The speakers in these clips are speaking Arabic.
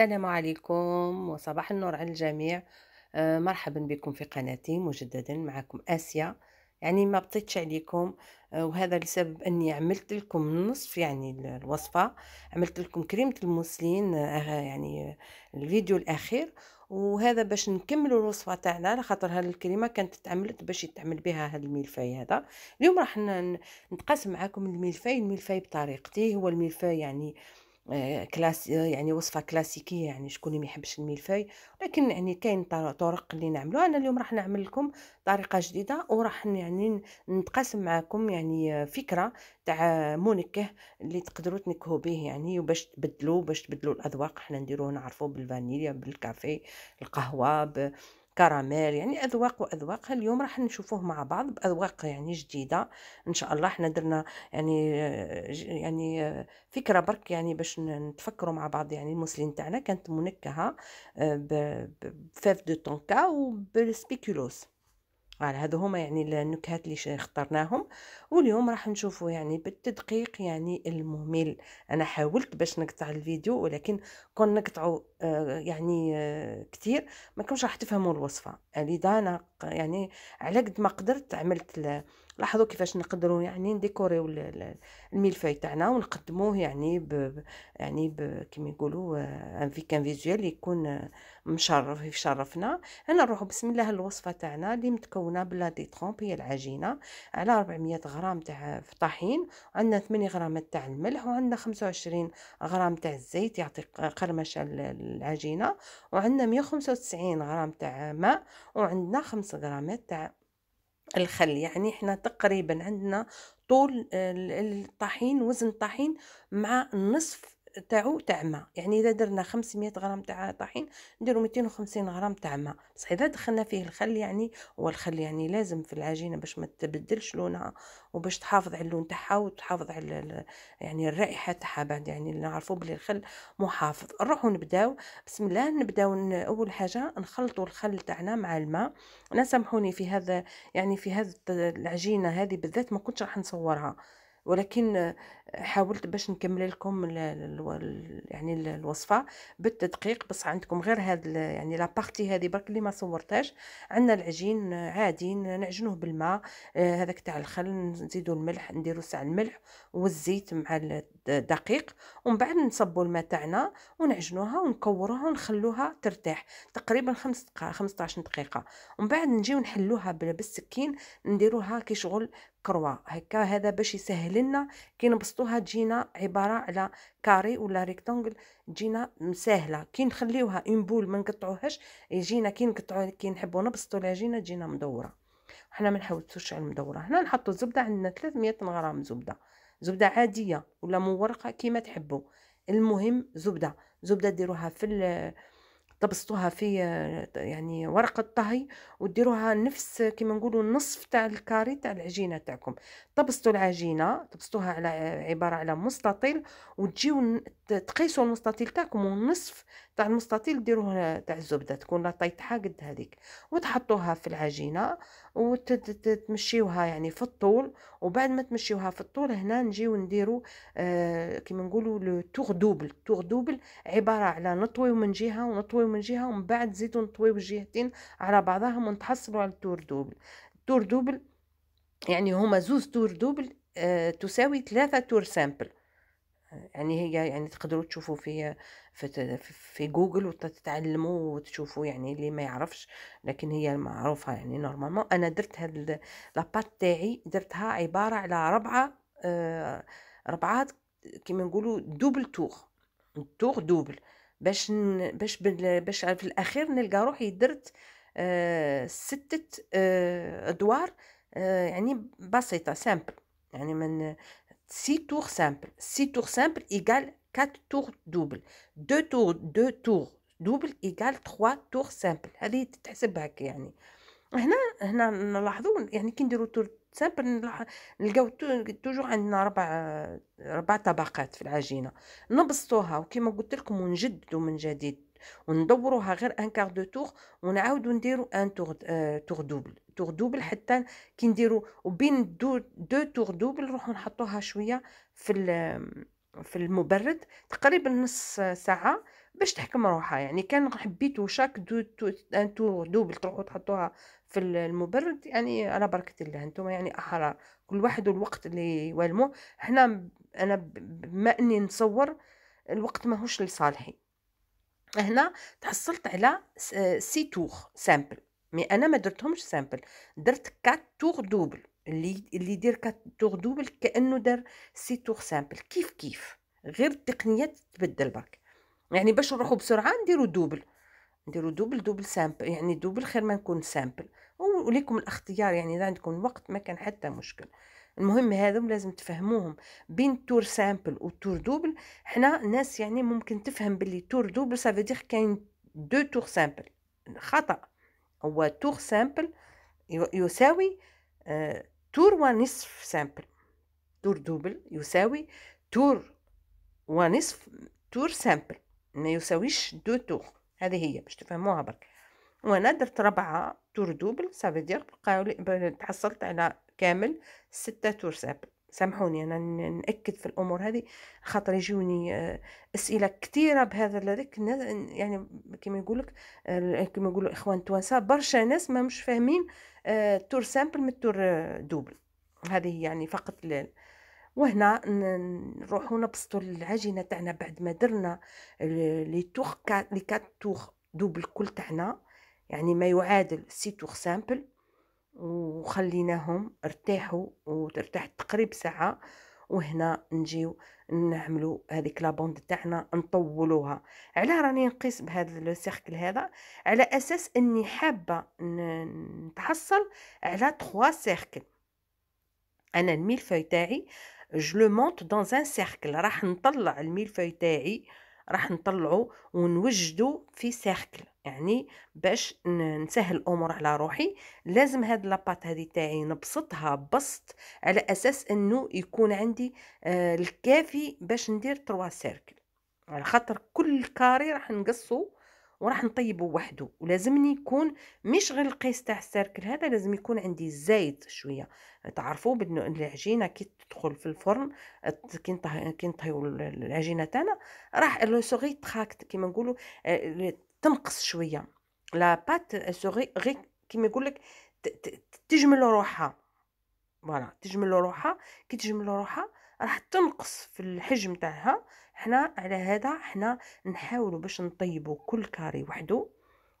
السلام عليكم وصباح النور على الجميع آه، مرحبا بكم في قناتي مجددا معكم آسيا يعني ما بطيتش عليكم آه، وهذا لسبب أني عملت لكم نصف يعني الوصفة عملت لكم كريمة المسلين آه، يعني الفيديو الأخير وهذا باش نكملوا الوصفه تاعنا على خاطر الكريمه كانت تعملت باش يتعمل بها هاد الملفاي هذا اليوم راح نتقاسم معكم الملفاي الملفاي بطريقتي هو الملفاي يعني آه، كلاس آه، يعني وصفه كلاسيكيه يعني شكون ما يحبش الملفاي ولكن يعني كاين طرق اللي نعملوها انا اليوم راح نعمل لكم طريقه جديده وراح يعني نتقاسم معكم يعني آه، فكره تاع منكه اللي تقدروا تنكهوا به يعني باش تبدلوا باش تبدلوا الاذواق حنا نديروه نعرفوا بالفانيليا بالكافي القهوه كراميل يعني اذواق واذواق اليوم راح نشوفوه مع بعض باذواق يعني جديده ان شاء الله احنا درنا يعني يعني فكره برك يعني باش نتفكروا مع بعض يعني المسلين تاعنا كانت منكهه آه، بفاف دو طونكا وبالسبيكولوس قال هادو هما يعني النكهات اللي اخترناهم واليوم راح نشوفوا يعني بالتدقيق يعني الممل انا حاولت باش نقطع الفيديو ولكن كون نقطعوا آه يعني آه كثير ما كنتش راح تفهموا الوصفه لذا انا يعني على قد ما قدرت عملت لاحظوا كيفاش نقدروا يعني نديكوريو الملفاي تاعنا ونقدموه يعني ب يعني ب كما يقولوا ان في كان فيزيوال يكون آه، مشرف يشرفنا انا نروحوا بسم الله الوصفه تاعنا اللي متكونه بلا دي ترومب هي العجينه على 400 غرام تاع طحين عندنا 8 غرامات تاع الملح وعندنا 25 غرام تاع الزيت يعطي قرمشه العجينه وعندنا 195 غرام تاع ماء وعندنا 5 خمس غرامات تاع الخل يعني احنا تقريبا عندنا طول الطحين وزن الطحين مع نصف تاعو تاع ما يعني اذا درنا 500 غرام تاع طحين نديرو 250 غرام تاع ما بصح اذا دخلنا فيه الخل يعني والخل يعني لازم في العجينه باش ما تبدلش لونها وباش تحافظ على اللون تاعها وتحافظ على يعني الرائحه تاعها بعد يعني نعرفوا بلي الخل محافظ نروحوا نبداو بسم الله نبداو اول حاجه نخلطوا الخل تاعنا مع الماء انا سامحوني في هذا يعني في هذا العجينه هذه بالذات ما كنتش راح نصورها ولكن حاولت باش نكمل لكم يعني الوصفه بالتدقيق بصح عندكم غير هاد يعني بارتي هذه برك اللي ما صورتهاش عندنا العجين عادي نعجنوه بالماء آه، هذاك تاع الخل نزيدو الملح نديرو ساع الملح والزيت مع الدقيق ومن بعد نصبوا الماء تاعنا ونعجنوها ونكوروها ونخلوها ترتاح تقريبا 5 دقائق 15 دقيقه ومن بعد نجيو نحلوها بالسكين نديروها كي شغل كروا هكا هذا باش يسهل لنا كي نبسطوها تجينا عباره على كاري ولا ريكتونغل تجينا مساهله كي نخليوها اون بول ما نقطعوهاش يجينا كي نقطعوها كي نحبوا نبسطوا العجينه تجينا مدوره حنا ما نحوسوش على المدوره هنا نحطوا الزبده عندنا 300 غرام زبده زبده عاديه ولا مورقه كيما تحبوا المهم زبده زبده ديروها في تبسطوها في يعني ورقة طهي وديروها نفس كما نقولوا نصف تاع الكاري تاع العجينة تاعكم تبسطوا العجينة تبسطوها على عبارة على مستطيل وتجيو تقيسوا المستطيل تاعكم ونصف تاع المستطيل ديروه تاع الزبده تكون لا قد هذيك وتحطوها في العجينه وتمشيوها يعني في الطول وبعد ما تمشيوها في الطول هنا نجيو نديرو آه كيما نقولوا لو تور دوبل تور دوبل عباره على نطويو من جهه ونطويو من جهه ومن بعد نزيدو نطويو الجهتين على بعضهم ونتحصلوا على التور دوبل التور دوبل يعني هما زوز تور دوبل آه تساوي ثلاثة تور سامبل يعني هي يعني تقدروا تشوفوا في في, في جوجل وتتعلموا وتشوفوا يعني اللي ما يعرفش لكن هي معروفه يعني نورمالمون انا درت هاد لاباط تاعي درتها عباره على ربعه آه ربعات كيما نقولوا دوبل تور تور دوبل باش باش باش في الاخير نلقى روحي درت آه، ستة آه، ادوار آه، يعني بسيطه سامبل يعني من 6 tours simples. 6 tours simples égale 4 tours doubles. 2 tours 2 tours دوبل ايكال 3 تور سامبل هذه تتحسب هكا يعني هنا هنا نلاحظوا يعني كي نديروا تور سامبل نلقاو توجو عندنا ربع ربع طبقات في العجينه نبسطوها وكما قلت لكم ونجددوا من جديد وندوروها غير ان كار دو تور ونعاودو نديرو ان تور آه تور دوبل تور دوبل حتى كي نديرو وبين دو دو تور دوبل نروحو نحطوها شويه في في المبرد تقريبا نص ساعه باش تحكم روحها يعني كان حبيتو شاك دو تو ان تور دوبل تروحو تحطوها في المبرد يعني على بركه الله نتوما يعني احرار كل واحد والوقت اللي يوالمو حنا انا بما اني نصور الوقت ماهوش لصالحي هنا تحصلت على آه، سي تور سامبل مي انا ما درتهمش سامبل درت كات تور دوبل اللي اللي يدير كات تور دوبل كانه دار سي تور سامبل كيف كيف غير التقنيات تبدل برك يعني باش نروحوا بسرعه نديروا دوبل نديروا دوبل دوبل سامبل يعني دوبل خير ما نكون سامبل وليكم الاختيار يعني اذا عندكم وقت ما كان حتى مشكل المهم هذم لازم تفهموهم بين تور سامبل تور دوبل حنا الناس يعني ممكن تفهم باللي تور دوبل سافيدير كاين دو تور سامبل خطأ هو تور سامبل يساوي آه تور ونصف سامبل تور دوبل يساوي تور ونصف تور سامبل ما يساويش دو تور هذه هي باش تفهموها برك وانا درت ربعه تور دوبل سافيدير بقاو تحصلت على كامل ستة ترسب سامحوني انا ناكد في الامور هذه خاطر يجوني آه، اسئله كثيره بهذا لذلك يعني كما يقول لك آه، كما يقولوا الاخوان توانسه برشا ناس ما مش فاهمين التور آه، سامبل من التور دوبل هذه يعني فقط لل... وهنا نروحوا نبسطوا العجينه تاعنا بعد ما درنا لي توغ لي كات توغ دوبل كل تاعنا يعني ما يعادل سي توغ سامبل وخليناهم ارتاحوا وترتاح تقريب ساعه وهنا نجيو نعملو هذيك لابوند تاعنا نطولوها علاه راني نقيس بهذا لو سيركل هذا على اساس اني حابه نتحصل على 3 سيركل انا الميلفوي تاعي جو لو مونت دون ان سيركل راح نطلع الميلفوي تاعي راح نطلعه ونوجده في سيركل يعني باش نسهل الامور على روحي لازم هاد لاباط هادي تاعي نبسطها بسط على اساس انه يكون عندي آه، الكافي باش ندير تروا سيركل على خاطر كل كاري راح نقصو وراح نطيبه وحده ولازمني يكون مش غير القيس تاع السيركل هذا لازم يكون عندي زايد شويه تعرفوا بان العجينه كي تدخل في الفرن كي كي نطهيو العجينه تاعنا راح لو سوغي تراكت كيما نقولوا آه، تنقص شويه لا بات آه، سوغي غي كيما يقول لك تجمل روحها فوالا تجمل روحها كي تجمل روحها راح تنقص في الحجم تاعها حنا على هذا حنا نحاولوا باش نطيبوا كل كاري وحده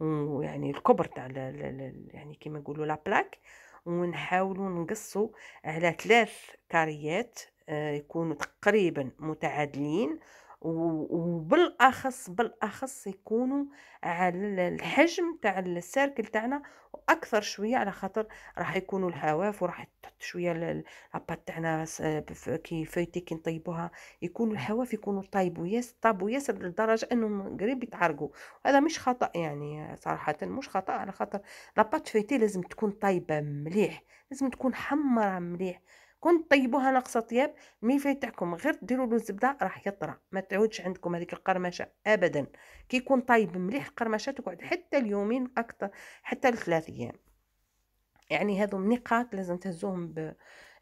ويعني الكبر تاع يعني كيما نقولوا لابلاك ونحاولوا نقصوا على ثلاث كاريات آه، يكونوا تقريبا متعادلين وبالاخص بالاخص يكونوا على الحجم تاع السيركل تاعنا واكثر شويه على خاطر راح يكونوا الحواف وراح تحط شويه لاباط تاعنا كي فايتي كي نطيبوها يكونوا الحواف يكونوا طايبو ياس طابو ياسر لدرجه انهم قريب يتعرقوا هذا مش خطا يعني صراحه مش خطا على خاطر لاباط فايتي لازم تكون طايبه مليح لازم تكون حمرة مليح كون طيبوها ناقصه طياب مي تاعكم غير ديروا له الزبده راح يطرى ما تعودش عندكم هذيك القرمشه ابدا كي يكون طايب مليح القرمشه تقعد حتى اليومين اكثر حتى لثلاث ايام يعني هذو النقاط لازم تهزوهم ب...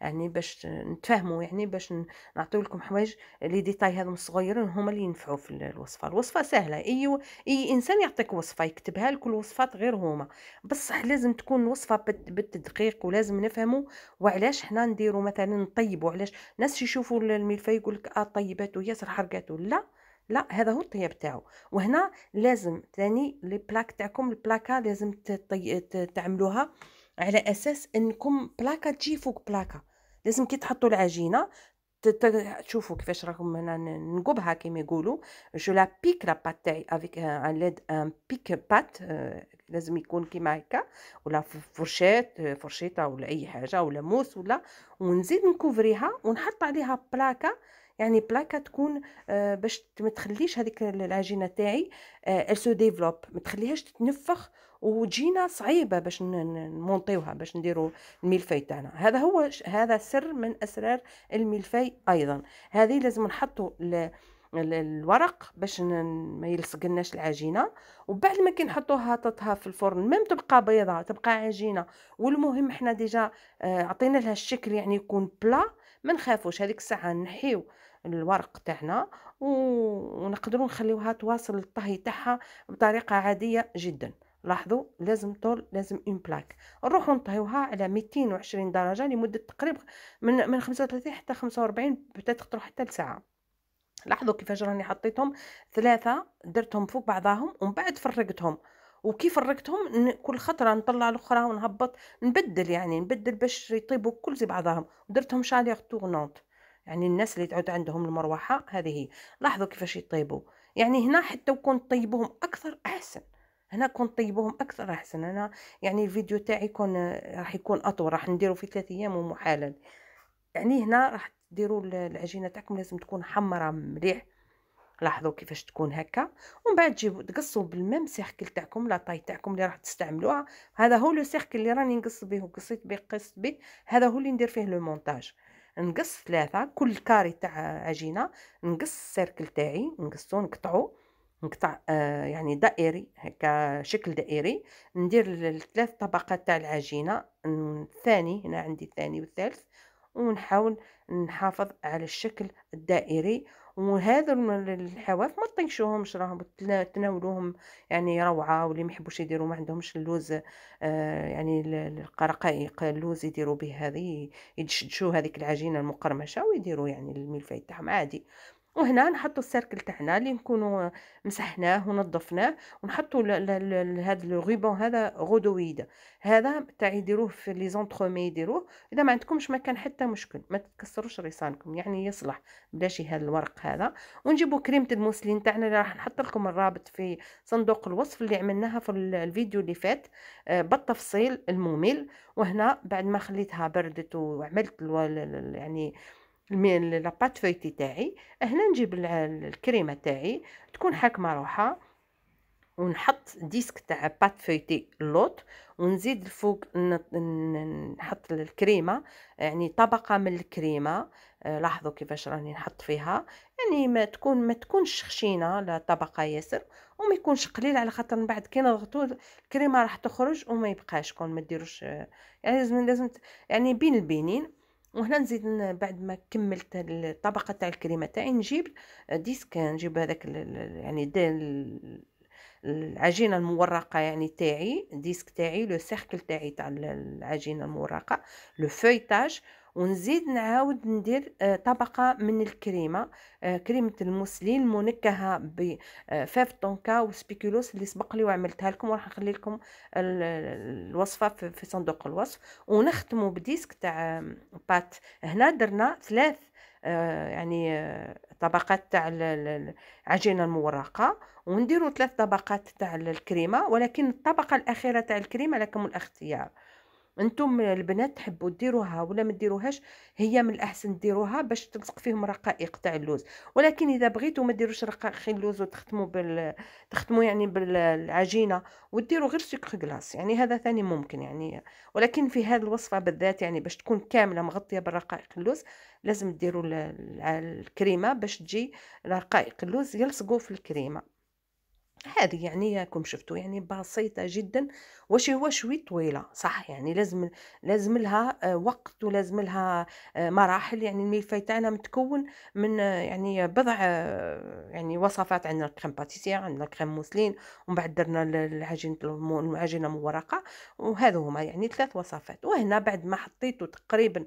يعني باش نتفاهموا يعني باش نعطيو لكم حوايج لي ديتاي هذو الصغيرين هما اللي ينفعوا في الوصفه الوصفه سهله اي اي انسان يعطيك وصفه يكتبها لك الوصفات غير هما بصح لازم تكون الوصفه بالتدقيق ولازم نفهموا وعلاش حنا نديروا مثلا نطيبوا علاش الناس يشوفوا الملفه يقول لك اه طيباتو ياسر حرقاتو لا لا هذا هو الطياب تاعو وهنا لازم ثاني لي بلاك تاعكم البلاكا لازم تطي... تعملوها على اساس انكم بلاكا تجي فوق بلاكا لازم كي تحطوا العجينه تشوفوا كيفاش راكم هنا نقبها كيما يقولوا جو لا بيك لا بات تاعي افيك ان ليد ان بيك بات لازم يكون كيما هكا ولا فرشات فرشيطه ولا اي حاجه ولا موس ولا ونزيد نكوفريها ونحط عليها بلاكه يعني بلاكه تكون آه، باش ما تخليش هذيك العجينه تاعي ال سو ديفلوب ما تخليهاش تتنفخ وجينا صعيبه باش نمونطيوها باش نديرو الملفاي تاعنا هذا هو هذا سر من اسرار الملفاي ايضا هذه لازم نحطو الورق باش ما يلصقناش العجينه وبعد ما كي نحطوها ططها في الفرن ميم تبقى بيضه تبقى عجينه والمهم احنا ديجا آه، عطينا لها الشكل يعني يكون بلا ما نخافوش هذيك الساعه نحيو الورق تاعنا ونقدروا نخليوها تواصل الطهي تاعها بطريقه عاديه جدا لاحظوا لازم طول لازم اون بلاك نروحو نطهيوها على 220 درجه لمده تقريبا من من 35 حتى 45 بتات تروح حتى لساعه لاحظوا كيفاش راني حطيتهم ثلاثه درتهم فوق بعضهم ومن بعد فرقتهم وكي فرقتهم كل خطره نطلع الاخرى ونهبط نبدل يعني نبدل باش يطيبوا كل زي بعضهم درتهم شاليغ تورنونت يعني الناس اللي تعود عندهم المروحه هذه هي لاحظوا كيفاش يطيبوا يعني هنا حتى وكون طيبوهم اكثر احسن هنا كون طيبوهم اكثر احسن انا يعني الفيديو تاعي يكون راح يكون اطول راح نديرو في ثلاثة ايام ومحالا يعني هنا راح ديروا العجينه تاعكم لازم تكون حمراء مليح لاحظوا كيفاش تكون هكا ومن بعد تجيبوا تقصوا بالميم سيركل تاعكم لا طاي تاعكم اللي راح تستعملوها هذا هو لو سيركل اللي راني نقص به وقصيت به قصت به هذا هو اللي ندير فيه لو مونتاج نقص ثلاثة كل كاري تاع عجينة نقص السيركل تاعي نقصو نقطعو نقطع آه يعني دائري هكا شكل دائري ندير الثلاث طبقات تاع العجينه الثاني هنا عندي الثاني والثالث ونحاول نحافظ على الشكل الدائري وهذا الحواف ما تطيشوهمش راهم تناولوهم يعني روعه واللي ما يحبوش يديروا ما عندهمش اللوز آه يعني القرقائق اللوز يديروا به هذه يدشدشوا هذيك العجينه المقرمشه ويديروا يعني الملفاي تاعهم عادي وهنا نحطوا السيركل تاعنا اللي نكونوا مسحناه ونظفناه ونحطوا لهذا الغيبون هذا غدويد هذا تاع يديروه في لي زونترومي يديروه اذا ما عندكمش مكان حتى مشكل ما تكسروش ريسانكم يعني يصلح بلاش هذا الورق هذا ونجيبوا كريمه الموسلين تاعنا اللي راح نحط لكم الرابط في صندوق الوصف اللي عملناها في الفيديو اللي فات آه، بالتفصيل الممل وهنا بعد ما خليتها بردت وعملت يعني المين لاباط فويتي تاعي هنا نجيب الكريمه تاعي تكون حاكمه روحها ونحط ديسك تاع بات فويتي اللوط ونزيد الفوق نحط الكريمه يعني طبقه من الكريمه آه، لاحظوا كيفاش راني نحط فيها يعني ما تكون ما تكونش خشينه لا طبقه ياسر وما يكونش قليل على خاطر من بعد كي نضغطوا الكريمه راح تخرج وما يبقاش كون ما ديروش آه، يعني لازم لازم يعني بين البينين وهنا نزيد بعد ما كملت الطبقه تاع الكريمه تاعي نجيب ديسك نجيب هذاك يعني العجينه المورقه يعني تاعي ديسك تاعي لو سيركل تاعي تاع العجينه المورقه لو فويتاج ونزيد نعاود ندير آه، طبقه من الكريمه آه، كريمه الموسلين المنكهه بفاف آه، طونكا وسبيكولوس اللي سبق لي وعملتها لكم وراح نخلي لكم الوصفه في صندوق الوصف ونختموا بديسك تاع بات هنا درنا ثلاث يعني طبقات تاع العجينه المورقه ونديروا ثلاث طبقات تاع الكريمه ولكن الطبقه الاخيره تاع الكريمه لكم الاختيار انتم البنات تحبوا ديروها ولا ما ديروهاش هي من الاحسن ديروها باش تلصق فيهم رقائق تاع اللوز ولكن اذا بغيتوا ما ديروش رقائق اللوز وتختموا بال تختموا يعني بالعجينه وديروا غير سكر كلاص يعني هذا ثاني ممكن يعني ولكن في هذه الوصفه بالذات يعني باش تكون كامله مغطيه بالرقائق اللوز لازم ديروا الكريمه باش تجي رقائق اللوز يلصقوا في الكريمه هذه يعني راكم شفتوا يعني بسيطه جدا واش هو شوي طويله صح يعني لازم لازم لها آه، وقت ولازم لها آه، مراحل يعني الملفاي تاعنا متكون من آه، يعني بضع يعني وصفات عندنا الكريم باتيسير عندنا كريم موسلين ومن بعد درنا العجينه العجينه مورقه وهذو هما يعني ثلاث وصفات وهنا بعد ما حطيته تقريبا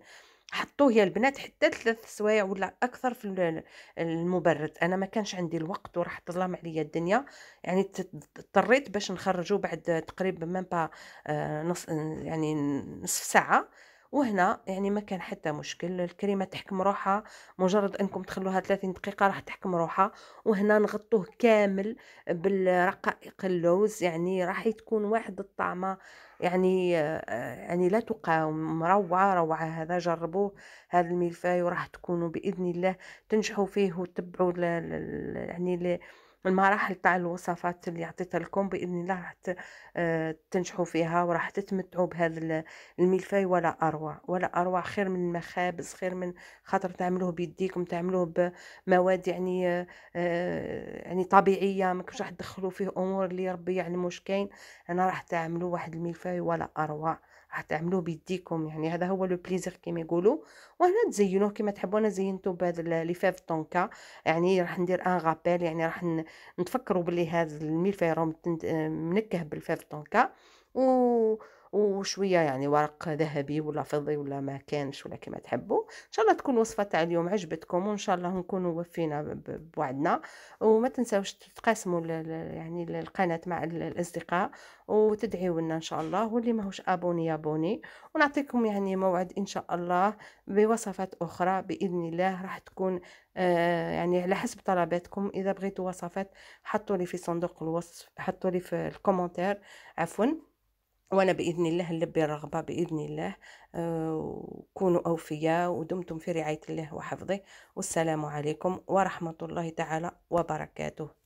حطوه يا البنات حتى ثلاث سوايع ولا اكثر في المبرد انا ما كانش عندي الوقت وراح تظلم عليا الدنيا يعني اضطريت باش نخرجوه بعد تقريبا ما آه، با نص يعني نصف ساعه وهنا يعني ما كان حتى مشكل الكريمه تحكم روحها مجرد انكم تخلوها 30 دقيقه راح تحكم روحها وهنا نغطوه كامل بالرقائق اللوز يعني راح تكون واحد الطعمه يعني آه، يعني لا تقاوم روعه روعه هذا جربوه هذا الملفاي وراح تكونوا باذن الله تنجحوا فيه وتبعوا يعني المراحل تاع الوصفات اللي عطيتها لكم باذن الله راح آه، تنجحوا فيها وراح تتمتعوا بهذا الملفاي ولا اروع ولا اروع خير من المخابز خير من خاطر تعملوه بيديكم تعملوه بمواد يعني آه، يعني طبيعيه ما راح تدخلوا فيه امور اللي ربي يعني مش كاين انا راح تعملوا واحد الملفاي ولا اروع تعملوه بيديكم يعني هذا هو لو بليزير كيما يقولوا وهنا تزينوه كيما تحبوا انا زينته بهذا ليفاف طونكا يعني راح ندير ان غابيل يعني راح نتفكروا بلي هذا الملفي راه منكه بالفيف طونكا و وشويه يعني ورق ذهبي ولا فضي ولا ما كانش ولا كما تحبوا ان شاء الله تكون وصفه تاع اليوم عجبتكم وان شاء الله نكونوا وفينا بوعدنا وما تنساوش تقاسموا يعني القناه مع الاصدقاء وتدعيوا لنا ان شاء الله واللي ماهوش ابوني ابوني ونعطيكم يعني موعد ان شاء الله بوصفات اخرى باذن الله راح تكون آه، يعني على حسب طلباتكم اذا بغيتوا وصفات حطوا لي في صندوق الوصف حطوا لي في الكومنتير عفوا وأنا بإذن الله نلبي الرغبة بإذن الله آه، كونوا أوفياء ودمتم في رعاية الله وحفظه والسلام عليكم ورحمة الله تعالى وبركاته